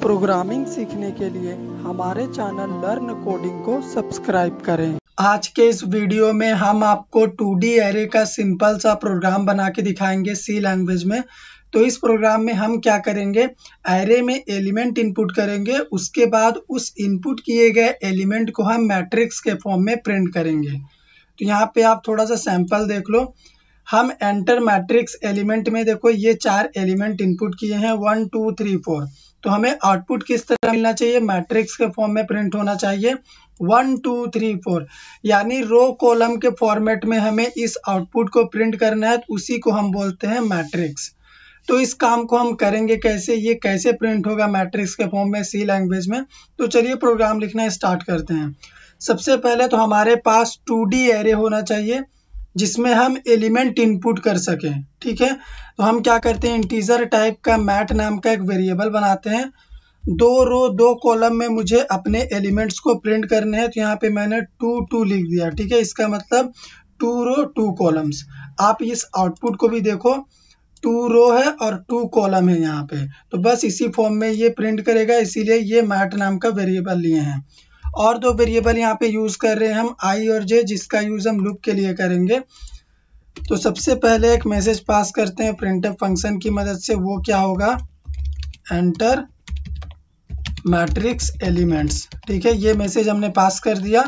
Programming सीखने के लिए हमारे चैनल लर्न कोडिंग को सब्सक्राइब करें आज के इस वीडियो में हम आपको 2D एरे का सिंपल सा प्रोग्राम बना के दिखाएंगे सी लैंग्वेज में तो इस प्रोग्राम में हम क्या करेंगे एरे में एलिमेंट इनपुट करेंगे उसके बाद उस इनपुट किए गए एलिमेंट को हम मैट्रिक्स के फॉर्म में प्रिंट करेंगे तो यहाँ पे आप थोड़ा सा सैंपल देख लो हम एंटर मैट्रिक्स एलिमेंट में देखो ये चार एलिमेंट इनपुट किए हैं वन टू थ्री फोर तो हमें आउटपुट किस तरह मिलना चाहिए मैट्रिक्स के फॉर्म में प्रिंट होना चाहिए वन टू थ्री फोर यानी रो कॉलम के फॉर्मेट में हमें इस आउटपुट को प्रिंट करना है तो उसी को हम बोलते हैं मैट्रिक्स तो इस काम को हम करेंगे कैसे ये कैसे प्रिंट होगा मैट्रिक्स के फॉर्म में सी लैंग्वेज में तो चलिए प्रोग्राम लिखना स्टार्ट करते हैं सबसे पहले तो हमारे पास टू डी एरे होना चाहिए जिसमें हम एलिमेंट इनपुट कर सकें ठीक है तो हम क्या करते हैं इंटीजर टाइप का मैट नाम का एक वेरिएबल बनाते हैं दो रो दो कॉलम में मुझे अपने एलिमेंट्स को प्रिंट करने हैं तो यहाँ पे मैंने टू टू लिख दिया ठीक है इसका मतलब टू रो टू कॉलम्स आप इस आउटपुट को भी देखो टू रो है और टू कॉलम है यहाँ पे तो बस इसी फॉर्म में ये प्रिंट करेगा इसीलिए ये मैट नाम का वेरिएबल लिए हैं और दो वेरिएबल यहाँ पे यूज़ कर रहे हैं हम आई और जे जिसका यूज़ हम लुक के लिए करेंगे तो सबसे पहले एक मैसेज पास करते हैं प्रिंट फंक्शन की मदद से वो क्या होगा एंटर मैट्रिक्स एलिमेंट्स ठीक है ये मैसेज हमने पास कर दिया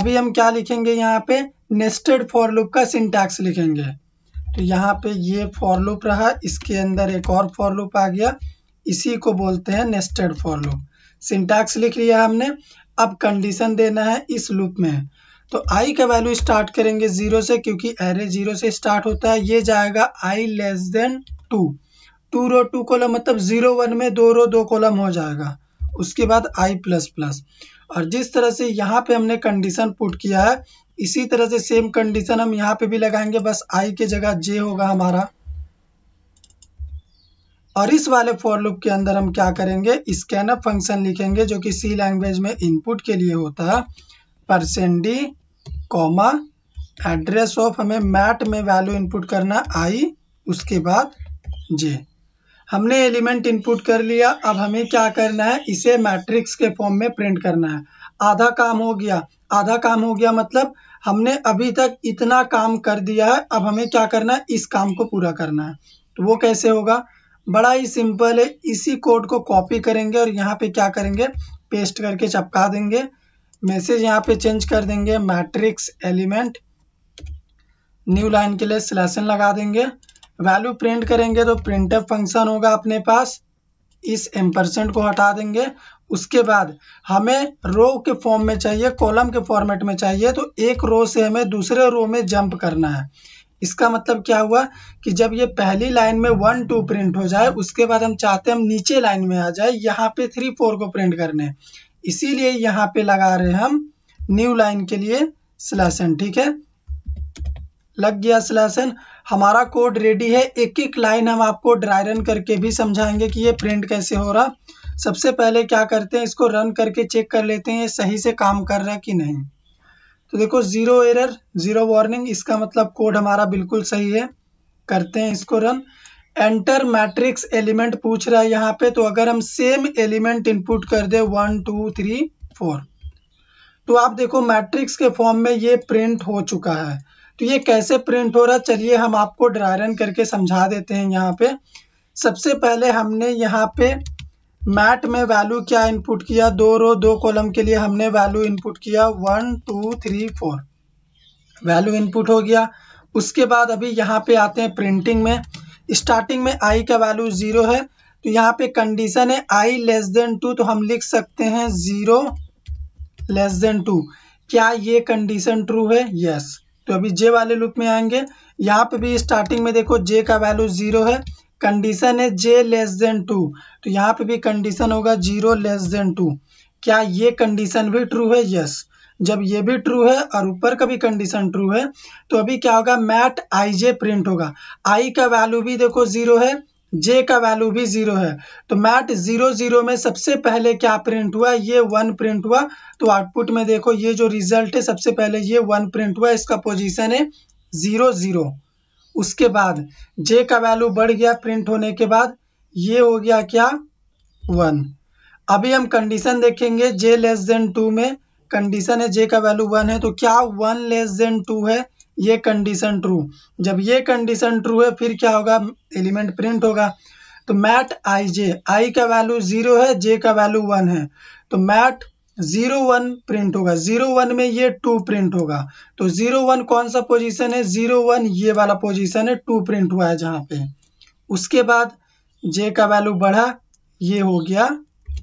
अभी हम क्या लिखेंगे यहाँ पे नेस्टेड फॉर लुप का सिंटैक्स लिखेंगे तो यहाँ पे ये फॉर लुप रहा इसके अंदर एक और फॉर लुप आ गया इसी को बोलते हैं नेस्टेड फॉर लुप सिंटैक्स लिख लिया हमने अब कंडीशन देना है इस लूप में तो आई का वैल्यू स्टार्ट करेंगे जीरो से क्योंकि एरे जीरो से स्टार्ट होता है ये जाएगा I less than two two row two column मतलब जीरो वन में दो रो दो कॉलम हो जाएगा उसके बाद आई प्लस प्लस और जिस तरह से यहाँ पे हमने कंडीशन पुट किया है इसी तरह से सेम कंडीशन हम यहाँ पे भी लगाएंगे बस आई के जगह जे होगा हमारा और इस वाले फॉर लूप के अंदर हम क्या करेंगे स्कैनअप फंक्शन लिखेंगे जो कि सी लैंग्वेज में इनपुट के लिए होता है परसेंडी कॉमा एड्रेस ऑफ हमें मैट में वैल्यू इनपुट करना आई उसके बाद जे हमने एलिमेंट इनपुट कर लिया अब हमें क्या करना है इसे मैट्रिक्स के फॉर्म में प्रिंट करना है आधा काम हो गया आधा काम हो गया मतलब हमने अभी तक इतना काम कर दिया है अब हमें क्या करना है इस काम को पूरा करना है तो वो कैसे होगा बड़ा ही सिंपल है इसी कोड को कॉपी करेंगे और यहाँ पे क्या करेंगे पेस्ट करके चपका देंगे मैसेज यहाँ पे चेंज कर देंगे मैट्रिक्स एलिमेंट न्यू लाइन के लिए स्लैसन लगा देंगे वैल्यू प्रिंट करेंगे तो प्रिंटर फंक्शन होगा अपने पास इस एम्परसेंट को हटा देंगे उसके बाद हमें रो के फॉर्म में चाहिए कॉलम के फॉर्मेट में चाहिए तो एक रो से हमें दूसरे रो में जंप करना है इसका मतलब क्या हुआ कि जब ये पहली लाइन में वन टू प्रिंट हो जाए उसके बाद हम चाहते हैं हम नीचे लाइन में आ जाए यहाँ पे थ्री फोर को प्रिंट करने इसीलिए यहाँ पे लगा रहे हम न्यू लाइन के लिए स्लेसन ठीक है लग गया स्लैसन हमारा कोड रेडी है एक एक लाइन हम आपको ड्राई रन करके भी समझाएंगे कि ये प्रिंट कैसे हो रहा सबसे पहले क्या करते हैं इसको रन करके चेक कर लेते हैं ये सही से काम कर रहा है कि नहीं तो देखो ज़ीरो एरर ज़ीरो वार्निंग इसका मतलब कोड हमारा बिल्कुल सही है करते हैं इसको रन एंटर मैट्रिक्स एलिमेंट पूछ रहा है यहाँ पे तो अगर हम सेम एलिमेंट इनपुट कर दे वन टू थ्री फोर तो आप देखो मैट्रिक्स के फॉर्म में ये प्रिंट हो चुका है तो ये कैसे प्रिंट हो रहा है चलिए हम आपको ड्राई रन करके समझा देते हैं यहाँ पे सबसे पहले हमने यहाँ पे मैट में वैल्यू क्या इनपुट किया दो रो दो कॉलम के लिए हमने वैल्यू इनपुट किया one two three four value input हो गया उसके बाद अभी यहाँ पे आते हैं प्रिंटिंग में स्टार्टिंग में आई का वैल्यू ज़ीरो है तो यहाँ पे कंडीशन है आई लेस देन टू तो हम लिख सकते हैं ज़ीरो लेस देन टू क्या ये कंडीशन ट्रू है यस yes. तो अभी जे वाले लूप में आएंगे यहाँ पे भी स्टार्टिंग में देखो जे का वैल्यू ज़ीरो है कंडीशन है जे लेस देन टू तो यहाँ पे भी कंडीशन होगा जीरो लेस देन टू क्या ये कंडीशन भी ट्रू है यस जब ये भी ट्रू है और ऊपर का भी कंडीशन ट्रू है तो अभी क्या होगा मैट आई जे प्रिंट होगा आई का वैल्यू भी देखो जीरो है जे का वैल्यू भी जीरो है तो मैट जीरो जीरो में सबसे पहले क्या प्रिंट हुआ ये वन प्रिंट हुआ तो आउटपुट में देखो ये जो रिजल्ट है सबसे पहले ये वन प्रिंट हुआ इसका पोजिशन है जीरो जीरो उसके बाद जे का वैल्यू बढ़ गया प्रिंट होने के बाद ये हो गया क्या वन अभी हम कंडीशन देखेंगे जे लेस देन टू में कंडीशन है जे का वैल्यू वन है तो क्या वन लेस देन टू है ये कंडीशन ट्रू जब ये कंडीशन ट्रू है फिर क्या होगा एलिमेंट प्रिंट होगा तो मैट आई जे आई का वैल्यू जीरो है जे का वैल्यू वन है तो मैट जीरो वन प्रिंट होगा जीरो वन में ये टू प्रिंट होगा तो जीरो वन कौन सा पोजीशन है जीरो वन ये वाला पोजीशन है टू प्रिंट हुआ है जहां पे उसके बाद जे का वैल्यू बढ़ा ये हो गया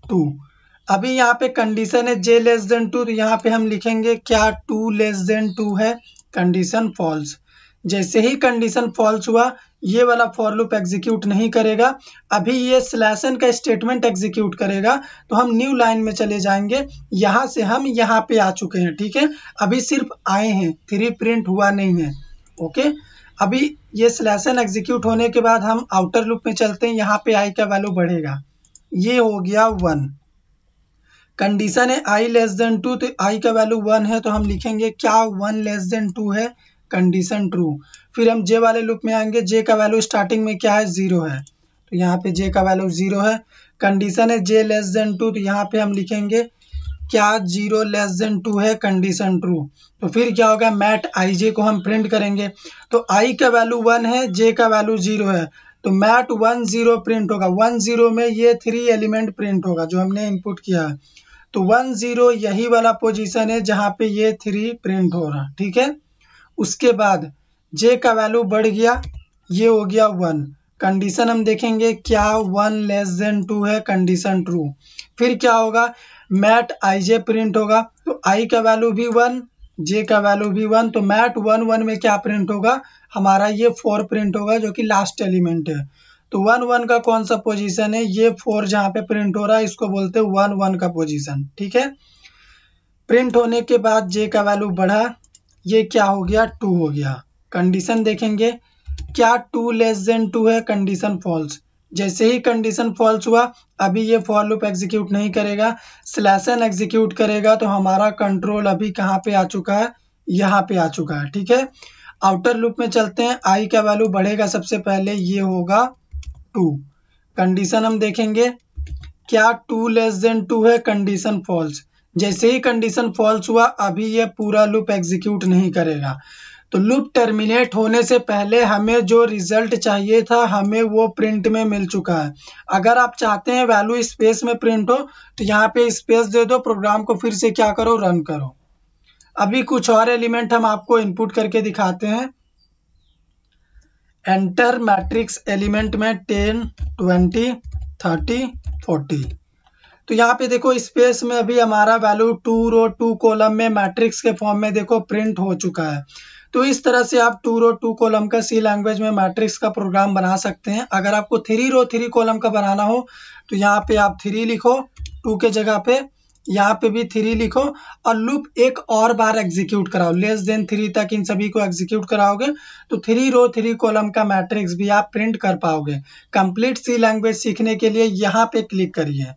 टू अभी यहाँ पे कंडीशन है जे लेस देन टू तो यहाँ पे हम लिखेंगे क्या टू लेस देन टू है कंडीशन फॉल्स जैसे ही कंडीशन फॉल्स हुआ ये वाला फॉर लूप एग्जीक्यूट नहीं करेगा अभी ये स्लैसन का स्टेटमेंट एग्जीक्यूट करेगा तो हम न्यू लाइन में चले जाएंगे यहाँ से हम यहाँ पे आ चुके हैं ठीक है अभी सिर्फ आए हैं थ्री प्रिंट हुआ नहीं है ओके अभी ये स्लैसन एग्जीक्यूट होने के बाद हम आउटर लूप में चलते हैं यहाँ पे आई का वैल्यू बढ़ेगा ये हो गया वन कंडीशन है आई लेस देन टू तो आई का वैल्यू वन है तो हम लिखेंगे क्या वन लेस देन टू है कंडीशन ट्रू फिर हम जे वाले लूप में आएंगे जे का वैल्यू स्टार्टिंग में क्या है ज़ीरो है तो यहाँ पे जे का वैल्यू ज़ीरो है कंडीशन है जे लेस देन टू तो यहाँ पे हम लिखेंगे क्या जीरो लेस देन टू है कंडीशन ट्रू तो फिर क्या होगा मैट आई जे को हम प्रिंट करेंगे तो आई का वैल्यू वन है जे का वैल्यू जीरो है तो मैट वन जीरो प्रिंट होगा वन जीरो में ये थ्री एलिमेंट प्रिंट होगा जो हमने इनपुट किया है तो वन जीरो यही वाला पोजीशन है जहाँ पे ये थ्री प्रिंट हो रहा ठीक है उसके बाद जे का वैल्यू बढ़ गया ये हो गया वन कंडीशन हम देखेंगे क्या वन लेस देन टू है कंडीशन ट्रू फिर क्या होगा मैट आई जे प्रिंट होगा तो आई का वैल्यू भी वन जे का वैल्यू भी वन तो मैट वन वन में क्या प्रिंट होगा हमारा ये फोर प्रिंट होगा जो कि लास्ट एलिमेंट है तो वन वन का कौन सा पोजीशन है ये फोर जहाँ पे प्रिंट हो रहा है इसको बोलते हैं वन वन का पोजीशन ठीक है प्रिंट होने के बाद जे का वैल्यू बढ़ा ये क्या हो गया टू हो गया कंडीशन देखेंगे क्या टू लेस देन टू है कंडीशन फॉल्स जैसे ही कंडीशन फॉल्स हुआ अभी ये फॉर लूप एग्जीक्यूट नहीं करेगा स्लैसन एग्जीक्यूट करेगा तो हमारा कंट्रोल अभी कहाँ पे आ चुका है यहाँ पे आ चुका है ठीक है आउटर लूप में चलते हैं आई का वैल्यू बढ़ेगा सबसे पहले ये होगा टू कंडीशन हम देखेंगे क्या टू लेस देन टू है कंडीशन फॉल्स जैसे ही कंडीशन फॉल्स हुआ अभी ये पूरा लूप एग्जीक्यूट नहीं करेगा तो लूप टर्मिनेट होने से पहले हमें जो रिजल्ट चाहिए था हमें वो प्रिंट में मिल चुका है अगर आप चाहते हैं वैल्यू स्पेस में प्रिंट हो तो यहाँ पे स्पेस दे दो प्रोग्राम को फिर से क्या करो रन करो अभी कुछ और एलिमेंट हम आपको इनपुट करके दिखाते हैं एंटर मैट्रिक्स एलिमेंट में टेन ट्वेंटी थर्टी फोर्टी तो यहाँ पे देखो स्पेस में अभी हमारा value two row two column में मैट्रिक्स के फॉर्म में देखो प्रिंट हो चुका है तो इस तरह से आप टू रो टू कॉलम का सी लैंग्वेज में मैट्रिक्स का प्रोग्राम बना सकते हैं अगर आपको थ्री रो थ्री कॉलम का बनाना हो तो यहाँ पे आप थ्री लिखो टू के जगह पे यहाँ पे भी थ्री लिखो और लूप एक और बार एग्जीक्यूट कराओ लेस देन थ्री तक इन सभी को एग्जीक्यूट कराओगे तो थ्री रो थ्री कॉलम का मैट्रिक्स भी आप प्रिंट कर पाओगे कंप्लीट सी लैंग्वेज सीखने के लिए यहाँ पे क्लिक करिए